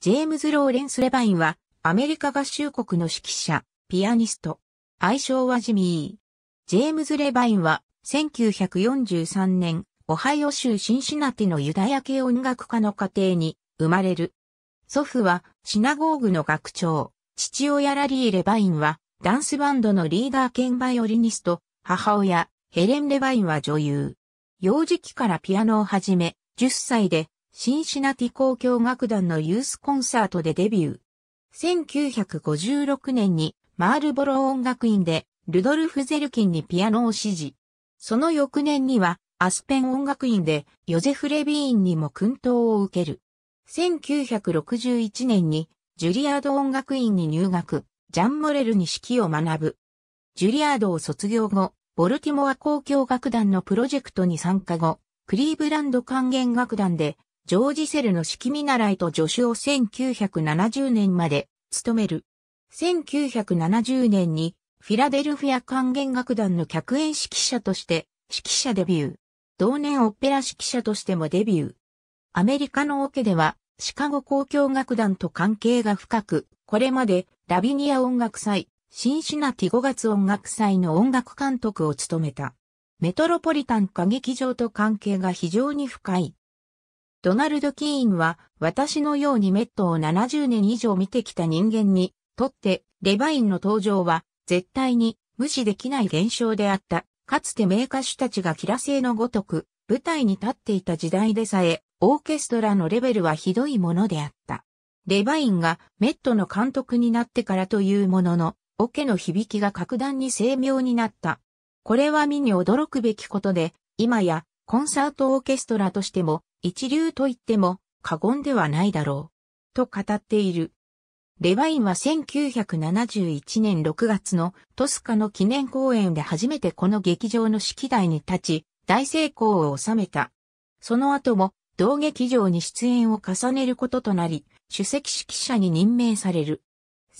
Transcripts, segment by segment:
ジェームズ・ローレンス・レバインは、アメリカ合衆国の指揮者、ピアニスト。愛称はジミー。ジェームズ・レバインは、1943年、オハイオ州シンシナティのユダヤ系音楽家の家庭に生まれる。祖父はシナゴーグの学長、父親ラリー・レバインはダンスバンドのリーダー兼バイオリニスト、母親ヘレン・レバインは女優。幼児期からピアノを始め、10歳でシンシナティ交響楽団のユースコンサートでデビュー。1956年にマールボロ音楽院でルドルフ・ゼルキンにピアノを指示。その翌年にはアスペン音楽院でヨゼフ・レビーンにも訓導を受ける。1961年にジュリアード音楽院に入学、ジャン・モレルに指揮を学ぶ。ジュリアードを卒業後、ボルティモア交響楽団のプロジェクトに参加後、クリーブランド管弦楽団でジョージ・セルの式見習いと助手を1970年まで務める。1970年にフィラデルフィア管弦楽団の客演指揮者として指揮者デビュー。同年オペラ指揮者としてもデビュー。アメリカのオケではシカゴ交響楽団と関係が深く、これまでラビニア音楽祭、シンシナティ5月音楽祭の音楽監督を務めた。メトロポリタン歌劇場と関係が非常に深い。ドナルド・キーンは、私のようにメットを70年以上見てきた人間に、とって、レバインの登場は、絶対に、無視できない現象であった。かつて名歌手たちがキラ製のごとく、舞台に立っていた時代でさえ、オーケストラのレベルはひどいものであった。レバインがメットの監督になってからというものの、オケの響きが格段に精妙になった。これは見に驚くべきことで、今やコンサートオーケストラとしても一流と言っても過言ではないだろう、と語っている。レワインは1971年6月のトスカの記念公演で初めてこの劇場の式台に立ち、大成功を収めた。その後も同劇場に出演を重ねることとなり、主席指揮者に任命される。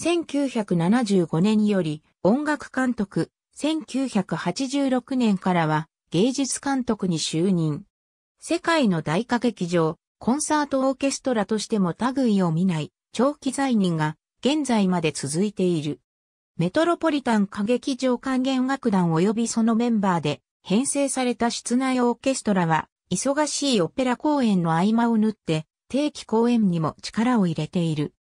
1975年より音楽監督、1986年からは芸術監督に就任。世界の大歌劇場、コンサートオーケストラとしても類を見ない、長期在任が現在まで続いている。メトロポリタン歌劇場管弦楽団及びそのメンバーで編成された室内オーケストラは、忙しいオペラ公演の合間を縫って、定期公演にも力を入れている。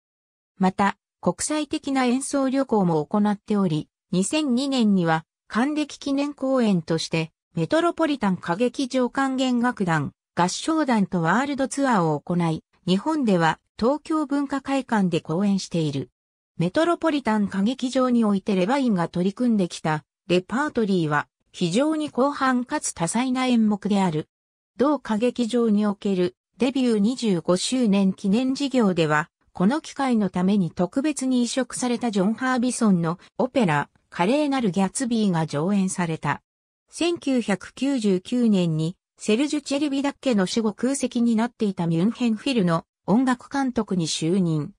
また、国際的な演奏旅行も行っており、2002年には、還暦記念公演として、メトロポリタン歌劇場管弦楽団、合唱団とワールドツアーを行い、日本では東京文化会館で公演している。メトロポリタン歌劇場においてレバインが取り組んできたレパートリーは非常に広範かつ多彩な演目である。同歌劇場におけるデビュー25周年記念事業では、この機会のために特別に移植されたジョン・ハービソンのオペラ、華麗なるギャツビーが上演された。1999年にセルジュ・チェルビダッケの死後空席になっていたミュンヘンフィルの音楽監督に就任。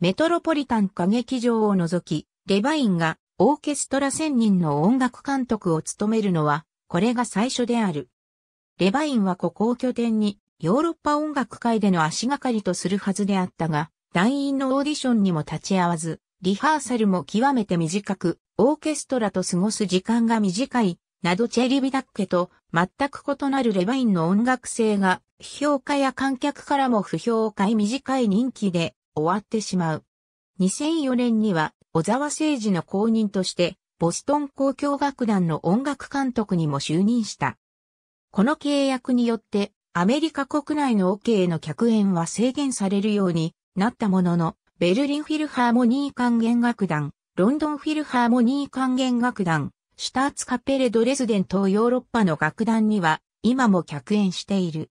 メトロポリタン歌劇場を除き、レバインがオーケストラ1000人の音楽監督を務めるのは、これが最初である。レバインはここを拠点に、ヨーロッパ音楽界での足がかりとするはずであったが、団員のオーディションにも立ち会わず、リハーサルも極めて短く、オーケストラと過ごす時間が短いなどチェリビダッケと全く異なるレバインの音楽性が、批評家や観客からも不評を買い短い人気で終わってしまう。2004年には小沢誠二の公認として、ボストン交響楽団の音楽監督にも就任した。この契約によって、アメリカ国内のオ、OK、ケへの客演は制限されるようになったものの、ベルリンフィルハーモニー管弦楽団、ロンドンフィルハーモニー管弦楽団、シュターツカペレドレスデン等ヨーロッパの楽団には今も客演している。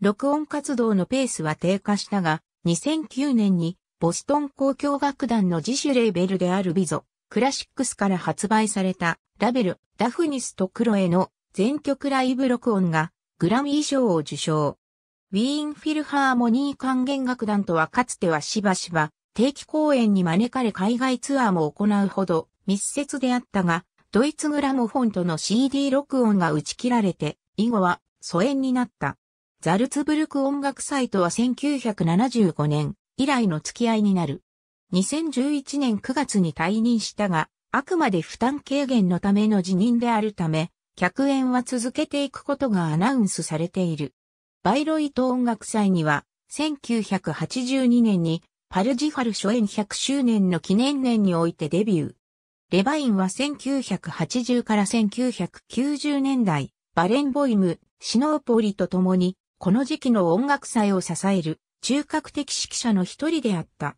録音活動のペースは低下したが、2009年にボストン公共楽団の自主レーベルであるビゾ、クラシックスから発売されたラベル、ダフニスとクロエの全曲ライブ録音がグラミー賞を受賞。ウィーンフィルハーモニー管弦楽団とはかつてはしばしば定期公演に招かれ海外ツアーも行うほど密接であったが、ドイツグラモフォンとの CD 録音が打ち切られて、以後は疎遠になった。ザルツブルク音楽祭とは1975年以来の付き合いになる。2011年9月に退任したが、あくまで負担軽減のための辞任であるため、客演は続けていくことがアナウンスされている。バイロイト音楽祭には、1982年にパルジファル初演100周年の記念年においてデビュー。レバインは1980から1990年代、バレンボイム、シノーポリと共に、この時期の音楽祭を支える中核的指揮者の一人であった。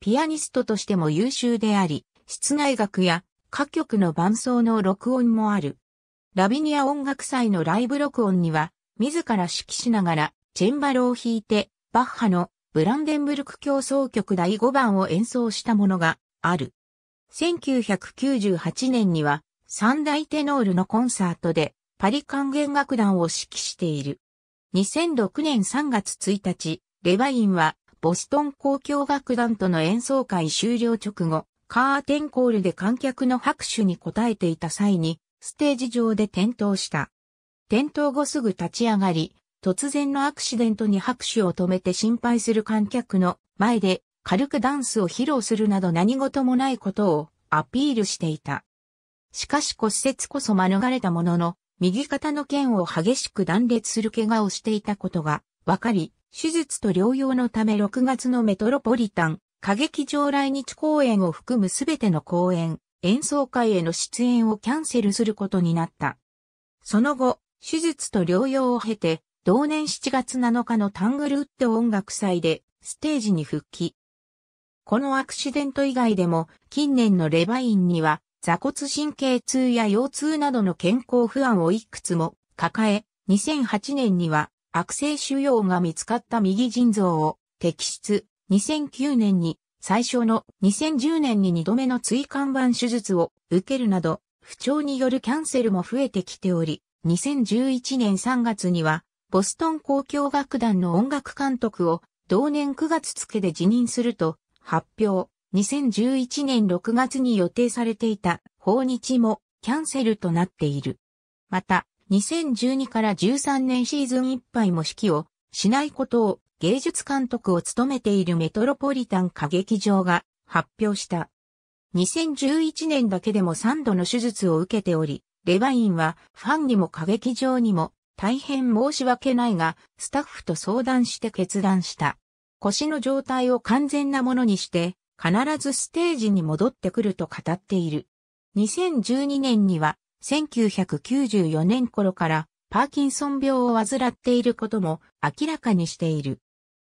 ピアニストとしても優秀であり、室内楽や歌曲の伴奏の録音もある。ラビニア音楽祭のライブ録音には、自ら指揮しながら、チェンバロを弾いて、バッハのブランデンブルク競争曲第5番を演奏したものがある。1998年には三大テノールのコンサートでパリ管弦楽団を指揮している。2006年3月1日、レバインはボストン公共楽団との演奏会終了直後、カーテンコールで観客の拍手に応えていた際に、ステージ上で転倒した。転倒後すぐ立ち上がり、突然のアクシデントに拍手を止めて心配する観客の前で軽くダンスを披露するなど何事もないことをアピールしていた。しかし骨折こそ免れたものの、右肩の腱を激しく断裂する怪我をしていたことが分かり、手術と療養のため6月のメトロポリタン、歌劇場来日公演を含むすべての公演、演奏会への出演をキャンセルすることになった。その後、手術と療養を経て、同年7月7日のタングルウッド音楽祭でステージに復帰。このアクシデント以外でも、近年のレバインには、座骨神経痛や腰痛などの健康不安をいくつも抱え、2008年には悪性腫瘍が見つかった右腎臓を摘出、2009年に最初の2010年に2度目の椎間板手術を受けるなど、不調によるキャンセルも増えてきており、2011年3月には、ボストン公共楽団の音楽監督を同年9月付で辞任すると、発表、2011年6月に予定されていた訪日もキャンセルとなっている。また、2012から13年シーズンいっぱいも指揮をしないことを芸術監督を務めているメトロポリタン歌劇場が発表した。2011年だけでも3度の手術を受けており、レバインはファンにも歌劇場にも大変申し訳ないが、スタッフと相談して決断した。腰の状態を完全なものにして、必ずステージに戻ってくると語っている。2012年には、1994年頃からパーキンソン病を患っていることも明らかにしている。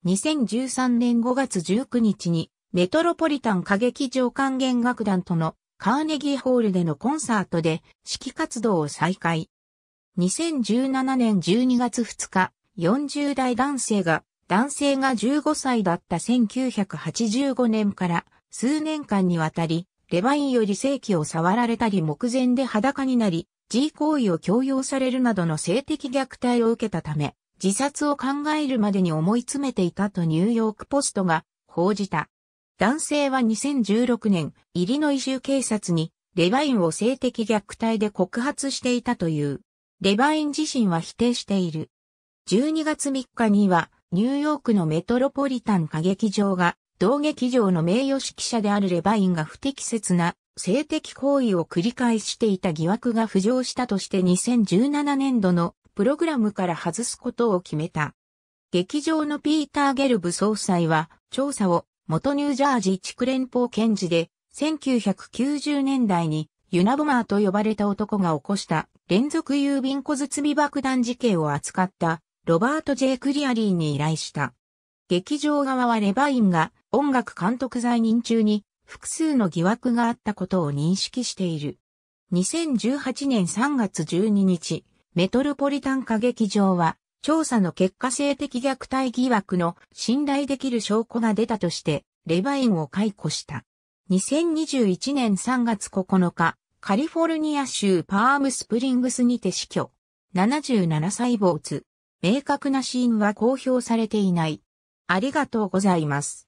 2013年5月19日にメトロポリタン歌劇場管弦楽団とのカーネギーホールでのコンサートで指揮活動を再開。2017年12月2日、40代男性が男性が15歳だった1985年から数年間にわたり、レバインより性器を触られたり目前で裸になり、G 行為を強要されるなどの性的虐待を受けたため、自殺を考えるまでに思い詰めていたとニューヨークポストが報じた。男性は2016年、イリノイ州警察に、レバインを性的虐待で告発していたという。レバイン自身は否定している。12月3日には、ニューヨークのメトロポリタン歌劇場が、同劇場の名誉指揮者であるレバインが不適切な性的行為を繰り返していた疑惑が浮上したとして2017年度のプログラムから外すことを決めた。劇場のピーター・ゲルブ総裁は調査を元ニュージャージー地区連邦検事で1990年代にユナボマーと呼ばれた男が起こした連続郵便小包爆弾事件を扱ったロバート・ジェイクリアリーに依頼した。劇場側はレバインが音楽監督在任中に複数の疑惑があったことを認識している。2018年3月12日、メトロポリタン歌劇場は調査の結果性的虐待疑惑の信頼できる証拠が出たとしてレバインを解雇した。2021年3月9日、カリフォルニア州パームスプリングスにて死去。77歳主。明確な死因は公表されていない。ありがとうございます。